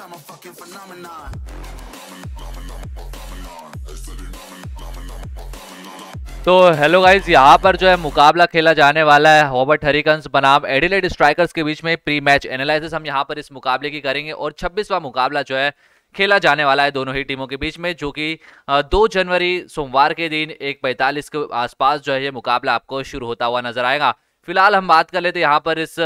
I'm a fucking phenomenon. तो hello guys यहाँ पर जो है मुकाबला खेला जाने वाला है हॉबर्ट हरिकंस बनाम एडिलेड स्ट्राइकर्स के बीच में प्री मैच एनालिसिस हम यहाँ पर इस मुकाबले की करेंगे और 26वां मुकाबला जो है खेला जाने वाला है दोनों ही टीमों के बीच में जो कि 2 जनवरी सोमवार के दिन एक पैंतालीस के आसपास जो है ये मुकाबला आपको शुरू होता हुआ नजर आएगा फिलहाल हम बात कर लेते यहाँ पर इस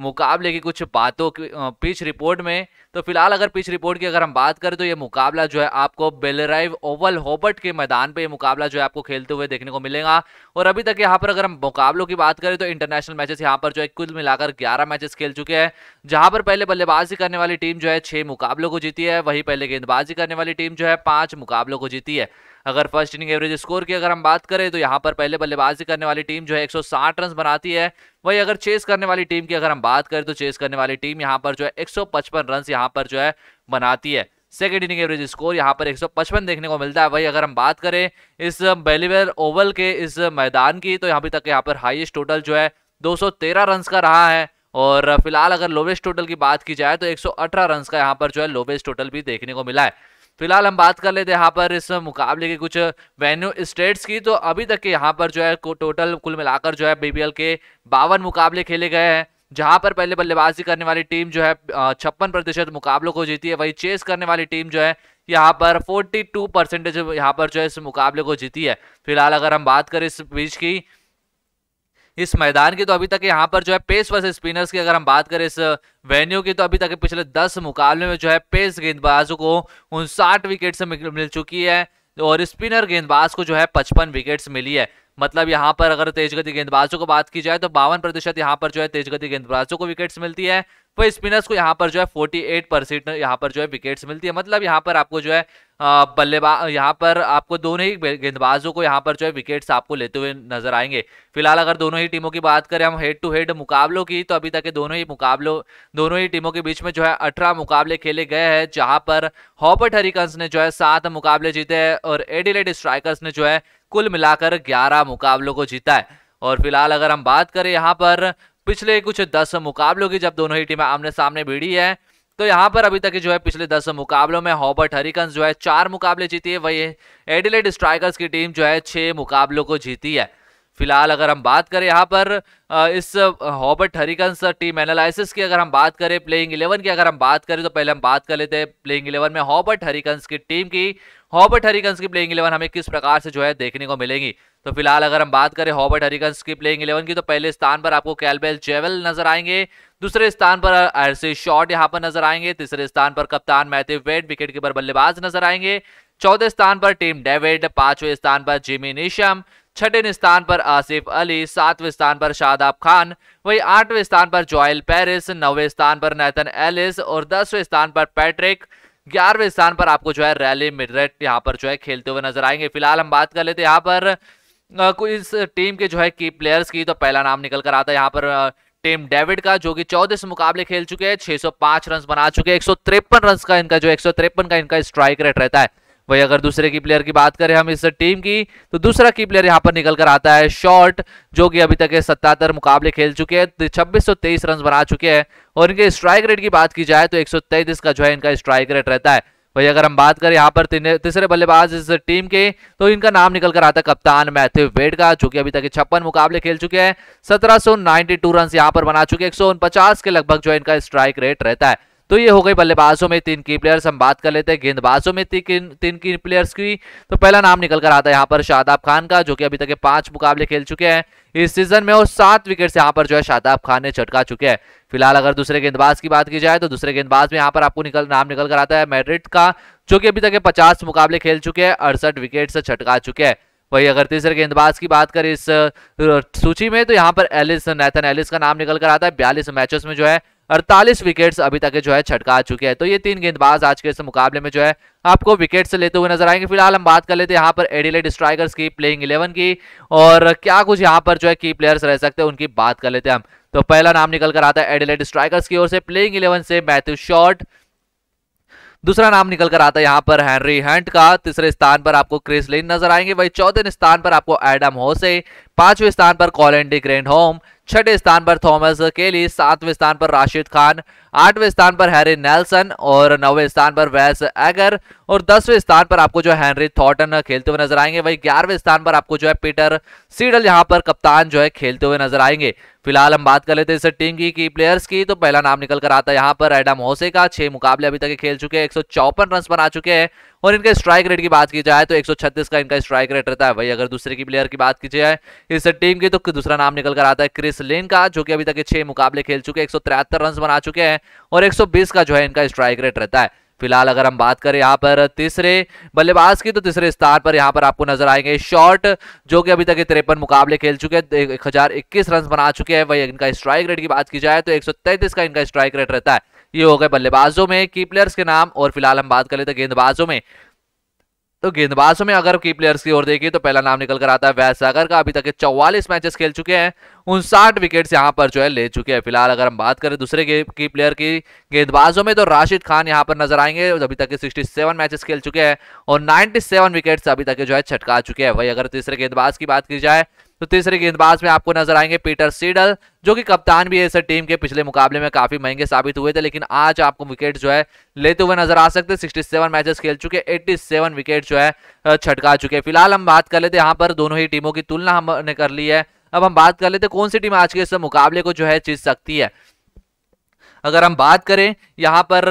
मुकाबले की कुछ बातों की पिच रिपोर्ट में तो फिलहाल अगर पिच रिपोर्ट की अगर हम बात करें तो ये मुकाबला जो है आपको बेलराइव ओवल होबर्ट के मैदान पे ये मुकाबला जो है आपको खेलते हुए देखने को मिलेगा और अभी तक यहाँ पर अगर हम मुकाबलों की बात करें तो इंटरनेशनल मैचेस यहाँ पर जो है कुल मिलाकर ग्यारह मैचेस खेल चुके हैं जहाँ पर पहले बल्लेबाजी करने वाली टीम जो है छः मुकाबलों को जीती है वहीं पहले गेंदबाजी करने वाली टीम जो है पाँच मुकाबलों को जीती है अगर फर्स्ट इनिंग एवरेज स्कोर की अगर हम बात करें तो यहाँ पर पहले बल्लेबाजी करने वाली टीम जो है 160 रन बनाती है वही अगर चेस करने वाली टीम की अगर हम बात करें तो चेस करने वाली टीम यहाँ पर जो है पचपन रन यहाँ पर जो है बनाती है सेकेंड इनिंग एवरेज स्कोर यहाँ पर 155 देखने को मिलता है वही अगर हम बात करें इस बेलीवेर ओवल के इस मैदान की तो अभी तक यहाँ पर हाईएस्ट टोटल जो है 213 रन्स का रहा है और फिलहाल अगर लोवेस्ट टोटल की बात की जाए तो 118 रन्स का यहाँ पर जो है लोवेस्ट टोटल भी देखने को मिला है फिलहाल हम बात कर लेते हैं यहाँ पर इस मुकाबले के कुछ वेन्यू स्टेट्स की तो अभी तक के यहाँ पर जो है टोटल कुल मिलाकर जो है बीबीएल के बावन मुकाबले खेले गए हैं जहाँ पर पहले बल्लेबाजी करने वाली टीम जो है छप्पन प्रतिशत मुकाबलों को जीती है वही चेस करने वाली टीम जो है यहाँ पर 42 परसेंटेज यहाँ पर जो है इस मुकाबले को जीती है फिलहाल अगर हम बात करें इस बीच की इस मैदान की तो अभी तक यहाँ पर जो है पेस वर्ष स्पिनर्स की अगर हम बात करें इस वेन्यू की तो अभी तक पिछले दस मुकाबले में जो है पेस गेंदबाजों को उनसाठ विकेट से मिल चुकी है और स्पिनर गेंदबाज को जो है पचपन विकेट्स मिली है मतलब यहाँ पर अगर तेज गति गेंदबाजों को बात की जाए तो बावन प्रतिशत यहाँ पर जो है तेज गति गेंदबाजों को विकेट्स मिलती है वह स्पिनर्स को यहाँ पर जो है 48 परसेंट यहाँ पर जो है विकेट्स मिलती है मतलब यहाँ पर आपको जो है बल्लेबाज यहाँ पर आपको दोनों ही गेंदबाजों को यहाँ पर जो है विकेट्स आपको लेते हुए नजर आएंगे फिलहाल अगर दोनों ही टीमों की बात करें हम हेड टू हेड मुकाबलों की तो अभी तक के दोनों ही मुकाबलों दोनों ही टीमों के बीच में जो है अठारह मुकाबले खेले गए हैं जहाँ पर हॉपर्ट हरिकंस ने जो है सात मुकाबले जीते हैं और एडिलेड स्ट्राइकर्स ने जो है कुल मिलाकर 11 मुकाबलों को जीता है और फिलहाल अगर हम बात करें यहाँ पर पिछले कुछ दस मुकाबलों की जब दोनों ही टीमें आमने सामने भिड़ी है तो यहाँ पर अभी तक जो है पिछले दस मुकाबलों में हॉबर्ट हरिकन्स जो है चार मुकाबले जीती है वही एडिलेड स्ट्राइकर्स की टीम जो है छः मुकाबलों को जीती है फिलहाल अगर हम बात करें यहाँ पर इस हॉबर्ट हरिकंस टीम एनालिसिस की अगर हम बात करें प्लेइंग इलेवन की अगर हम बात करें तो पहले हम बात कर लेते हैं प्लेइंग इलेवन में हॉबर्ट हरिकन्स की टीम की हॉबर्ट हरिकंस की प्लेइंग इलेवन हमें किस प्रकार से जो है देखने को मिलेंगी तो फिलहाल अगर हम बात करें हॉबर्ट हरिकन्स की प्लेइंग इलेवन की तो पहले स्थान पर आपको कैलबेल जेवल नजर आएंगे दूसरे स्थान पर आरसी शॉट यहाँ पर नजर आएंगे तीसरे स्थान पर कप्तान मैथिव वेट विकेट कीपर बल्लेबाज नजर आएंगे चौथे स्थान पर टीम डेविड पांचवें स्थान पर जिमी निशम छठे स्थान पर आसिफ अली सातवें स्थान पर शादाब खान वही आठवें स्थान पर जॉयल पेरिस नौवे स्थान पर नैतन एलिस और दसवें स्थान पर पैट्रिक ग्यारहवें स्थान पर आपको जो है रैली मिडरेट यहाँ पर जो है खेलते हुए नजर आएंगे फिलहाल हम बात कर लेते यहाँ पर कोई इस टीम के जो है की प्लेयर्स की तो पहला नाम निकल कर आता है यहाँ पर टीम डेविड का जो कि चौदह मुकाबले खेल चुके हैं 605 रन बना चुके हैं एक रन का इनका जो एक का इनका स्ट्राइक रेट रहता है वही अगर दूसरे की प्लेयर की बात करें हम इस टीम की तो दूसरा की प्लेयर यहाँ पर निकल कर आता है शॉर्ट जो कि अभी तक सत्तातर मुकाबले खेल चुके हैं तो छब्बीस सौ तेईस रन बना चुके हैं और इनके स्ट्राइक रेट की बात की जाए तो एक का जो है इनका स्ट्राइक रेट रहता है वही अगर हम बात करें यहाँ पर तीसरे बल्लेबाज इस टीम के तो इनका नाम निकल कर आता कप्तान मैथ्यू वेड का जो कि अभी तक छप्पन मुकाबले खेल चुके हैं 1792 रन यहाँ पर बना चुके हैं एक के लगभग जो है इनका स्ट्राइक रेट रहता है तो ये हो गई बल्लेबाजों में तीन की प्लेयर्स हम बात कर लेते हैं गेंदबाजों में तीन तीन की प्लेयर्स की तो पहला नाम निकल कर आता है यहाँ पर शादाब खान का जो कि अभी तक पांच मुकाबले खेल चुके हैं इस सीजन में और सात विकेट यहाँ पर जो है शादाब खान ने चटका चुके हैं फिलहाल अगर दूसरे गेंदबाज की बात की जाए तो दूसरे गेंदबाज में यहाँ पर आपको निकल नाम निकल कर आता है मैड्रिड का जो कि अभी तक पचास मुकाबले खेल चुके हैं अड़सठ विकेट से छटका चुके हैं वही अगर तीसरे गेंदबाज की बात करें इस सूची में तो यहाँ पर एलिस नैथन एलिस का नाम निकल कर आता है बयालीस मैचेस में जो है अड़तालीस विकेट अभी तक जो है छटका चुके हैं तो ये तीन गेंदबाज आज के इस मुकाबले में जो है आपको विकेट से लेते हुए नजर आएंगे फिलहाल हम बात कर लेते हैं यहाँ पर एडिलेड स्ट्राइकर्स की प्लेइंग इलेवन की और क्या कुछ यहाँ पर जो है की प्लेयर्स रह सकते हैं उनकी बात कर लेते हैं हम तो पहला नाम निकल कर आता है एडिलेड स्ट्राइकर्स की ओर से प्लेइंग इलेवन से मैथ्यू शॉर्ट दूसरा नाम निकल कर आता है यहाँ पर हैनरी हंट का तीसरे स्थान पर आपको क्रिस लिन नजर आएंगे वही चौथे स्थान पर आपको एडम होसे पांचवें स्थान पर कॉलेंडी ग्रैंड होम छठे स्थान पर थॉमस केली सातवें स्थान पर राशिद खान आठवें स्थान पर हैरी नेल्सन और नौवें स्थान पर वैस एगर और दसवें स्थान पर आपको जो हैनरी थॉटन खेलते हुए नजर आएंगे वही ग्यारहवें स्थान पर आपको जो है पीटर सीडल यहाँ पर कप्तान जो है खेलते हुए नजर आएंगे फिलहाल हम बात कर लेते हैं इस टीम की की प्लेयर्स की तो पहला नाम निकल कर आता है यहाँ पर एडम होसे का छह मुकाबले अभी तक खेल चुके हैं एक सौ रन बना चुके हैं और इनके स्ट्राइक रेट की बात की जाए तो 136 का इनका स्ट्राइक रेट रहता है वही अगर दूसरे की प्लेयर की बात की जाए इस टीम की तो दूसरा नाम निकल कर आता है क्रिस लेन का जो कि अभी तक छह मुकाबले खेल चुके हैं एक रन बना चुके हैं और 120 का जो है इनका स्ट्राइक रेट रहता है फिलहाल अगर हम बात करें यहाँ पर तीसरे बल्लेबाज की तो तीसरे स्टार पर यहाँ पर आपको नजर आएंगे शॉर्ट जो कि अभी तक तिरपन मुकाबले खेल चुके हैं एक हजार इक्कीस रन बना चुके हैं वही इनका स्ट्राइक रेट की बात की जाए तो एक का इनका स्ट्राइक रेट रहता है ये हो गए बल्लेबाजों में की प्लेयर्स के नाम और फिलहाल हम बात करें तो गेंदबाजों में तो गेंदबाजों में अगर की प्लेयर्स की ओर देखिए तो पहला नाम निकल कर आता है वैस का अभी तक के चौवालीस मैचेस खेल चुके हैं उनसाठ विकेट्स यहाँ पर जो है ले चुके हैं फिलहाल अगर हम बात करें दूसरे की प्लेयर की गेंदबाजों में तो राशिद खान यहां पर नजर आएंगे अभी तक के 67 मैचेस खेल चुके हैं और 97 विकेट्स अभी तक जो है छटका चुके हैं वही अगर तीसरे गेंदबाज की बात की जाए तो तीसरे गेंदबाज में आपको नजर आएंगे पीटर सीडल जो कि कप्तान भी है इस टीम के पिछले मुकाबले में काफी महंगे साबित हुए थे लेकिन आज आपको विकेट जो है लेते हुए नजर आ सकते सिक्सटी सेवन मैचेस खेल चुके एट्टी सेवन विकेट जो है छटका चुके फिलहाल हम बात कर लेते यहाँ पर दोनों ही टीमों की तुलना हमने कर ली है अब हम बात कर लेते कौन सी टीम आज के इस मुकाबले को जो है जीत सकती है अगर हम बात करें यहाँ पर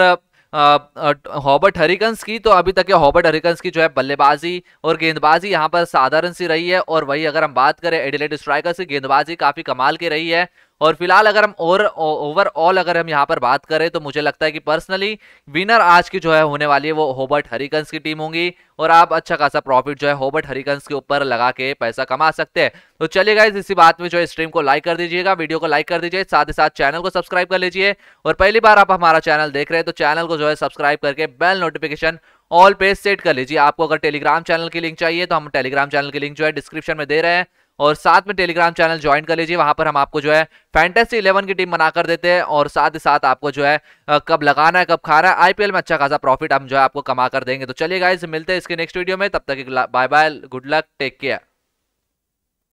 हॉबर्ट हरिकंस की तो अभी तक ये हॉबर्ट हरिकंस की जो है बल्लेबाजी और गेंदबाजी यहाँ पर साधारण सी रही है और वही अगर हम बात करें एडिलेट स्ट्राइकर्स की गेंदबाजी काफ़ी कमाल की रही है और फिलहाल अगर हम ओवर ओवरऑल अगर हम यहाँ पर बात करें तो मुझे लगता है कि पर्सनली विनर आज की जो है होने वाली है वो होबर्ट हरिकंस की टीम होंगी और आप अच्छा खासा प्रॉफिट जो है होबर्ट हरिकंस के ऊपर लगा के पैसा कमा सकते हैं तो चलिए गाइज इसी बात में जो है स्ट्रीम को लाइक कर दीजिएगा वीडियो को लाइक कर दीजिए साथ ही साथ चैनल को सब्सक्राइब कर लीजिए और पहली बार आप हमारा चैनल देख रहे हैं तो चैनल को जो है सब्सक्राइब करके बेल नोटिफिकेशन ऑल पे सेट कर लीजिए आपको अगर टेलीग्राम चैनल की लिंक चाहिए तो हम टेलीग्राम चैनल की लिंक जो है डिस्क्रिप्शन में दे रहे हैं और साथ में टेलीग्राम चैनल ज्वाइन कर लीजिए वहां पर हम आपको जो है फैंटेसी इलेवन की टीम बनाकर देते हैं और साथ ही साथ आपको जो है कब लगाना है कब खाना है आईपीएल में अच्छा खासा प्रॉफिट हम जो है आपको कमा कर देंगे तो चलिए गाइज मिलते हैं इसके नेक्स्ट वीडियो में तब तक bye bye good luck take care